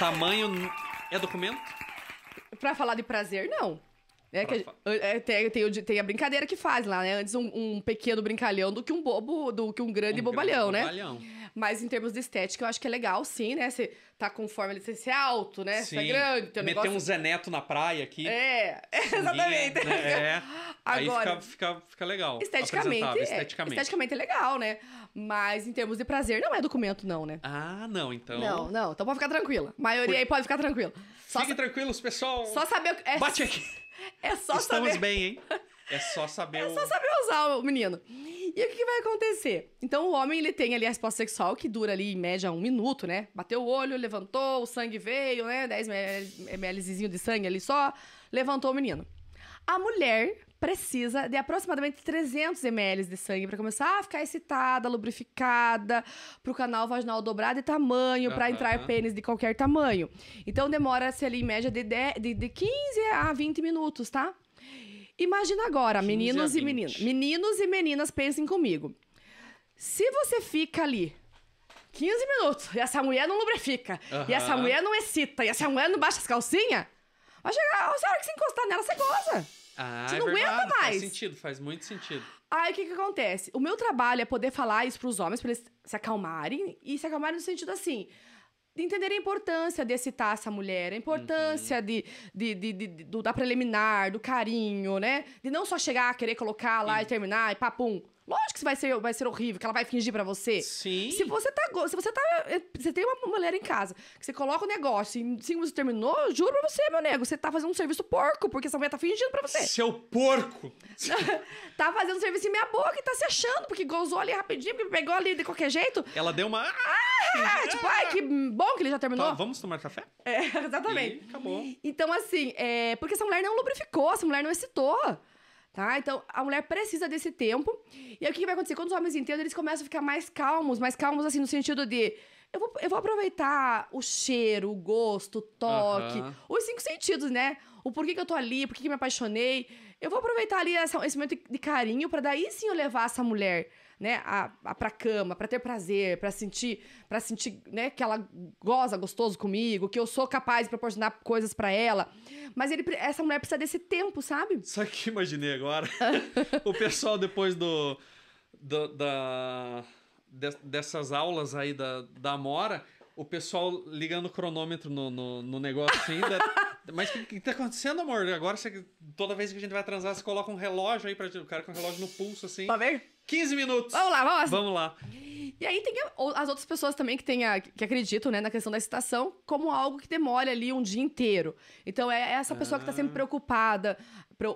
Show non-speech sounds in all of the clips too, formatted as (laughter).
Tamanho é documento? Pra falar de prazer, não. É que é, tem, tem, tem, a brincadeira que faz lá, né? Antes um, um, pequeno brincalhão do que um bobo, do que um grande um bobalhão, grande né? Bobalhão. Mas em termos de estética, eu acho que é legal, sim, né? Você tá com forma de ser alto, né? Você tá grande, tem um Meter negócio... um Zeneto na praia aqui. É, (laughs) exatamente. Né? É. Agora, Aí fica, fica, fica legal. Esteticamente, é, esteticamente. É, esteticamente é legal, né? Mas em termos de prazer, não é documento, não, né? Ah, não, então. Não, não. Então pode ficar tranquila. A maioria Por... aí pode ficar tranquila. Só Fiquem sa... tranquilos, pessoal. Só saber. É... Bate aqui. (laughs) É só Estamos saber. Estamos bem, hein? É só saber. (laughs) é o... só saber usar o menino. E o que vai acontecer? Então o homem ele tem ali a resposta sexual que dura ali em média um minuto, né? Bateu o olho, levantou, o sangue veio, né? 10 ml de sangue ali só, levantou o menino. A mulher precisa de aproximadamente 300 ml de sangue para começar a ficar excitada, lubrificada, para o canal vaginal dobrar de tamanho, uhum. para entrar pênis de qualquer tamanho. Então demora-se assim, ali em média de, 10, de, de 15 a 20 minutos, tá? Imagina agora, meninos e meninas. Meninos e meninas, pensem comigo. Se você fica ali 15 minutos e essa mulher não lubrifica, uhum. e essa mulher não excita, e essa mulher não baixa as calcinhas, vai chegar a hora que você encostar nela, você goza. Ah, você é não é verdade, aguenta mais. Faz sentido, faz muito sentido. Aí o que que acontece? O meu trabalho é poder falar isso pros homens, para eles se acalmarem. E se acalmarem no sentido assim de entender a importância de excitar essa mulher, a importância uhum. de, de, de, de, do, da preliminar, do carinho, né? De não só chegar, querer colocar lá e terminar e papum. Lógico que vai ser, vai ser horrível, que ela vai fingir para você. Sim. Se você tá. Se você tá. Eh, você tem uma mulher em casa, que você coloca o negócio e cinco minutos terminou, juro pra você, meu nego, você tá fazendo um serviço porco, porque essa mulher tá fingindo pra você. Seu porco! (laughs) tá fazendo um serviço em minha boca e tá se achando, porque gozou ali rapidinho, porque pegou ali de qualquer jeito. Ela deu uma. Ah, tipo, ai, que bom que ele já terminou. Tá, vamos tomar café? É, (laughs) exatamente. E acabou. Então, assim, é, porque essa mulher não lubrificou, essa mulher não excitou tá? Então, a mulher precisa desse tempo. E aí, o que, que vai acontecer? Quando os homens entendem, eles começam a ficar mais calmos, mais calmos, assim, no sentido de eu vou, eu vou aproveitar o cheiro, o gosto, o toque, uhum. os cinco sentidos, né? O porquê que eu tô ali, por que me apaixonei. Eu vou aproveitar ali essa, esse momento de carinho para daí sim eu levar essa mulher, né, a, a pra cama, para ter prazer, para sentir, para sentir, né, que ela goza gostoso comigo, que eu sou capaz de proporcionar coisas para ela. Mas ele, essa mulher precisa desse tempo, sabe? Só que imaginei agora. (laughs) (laughs) o pessoal depois do, do da de, dessas aulas aí da, da Amora, o pessoal ligando o cronômetro no, no, no negócio ainda. (laughs) Mas o que, que tá acontecendo, amor? Agora você, toda vez que a gente vai transar, você coloca um relógio aí para o cara com um relógio no pulso, assim. Pra ver? 15 minutos. Vamos lá, vamos lá. Vamos lá. E aí tem as outras pessoas também que, tem a, que acreditam né, na questão da excitação como algo que demora ali um dia inteiro. Então é, é essa pessoa ah. que tá sempre ah. preocupada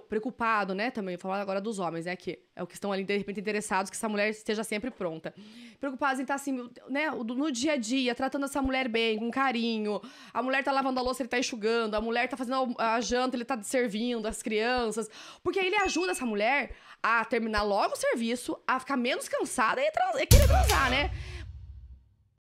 preocupado, né, também, falar agora dos homens, né, que é o que estão ali, de repente, interessados que essa mulher esteja sempre pronta. Preocupados em estar, tá, assim, né, no dia a dia, tratando essa mulher bem, com carinho. A mulher tá lavando a louça, ele tá enxugando. A mulher tá fazendo a janta, ele tá servindo as crianças. Porque aí ele ajuda essa mulher a terminar logo o serviço, a ficar menos cansada e, trans e querer transar, né?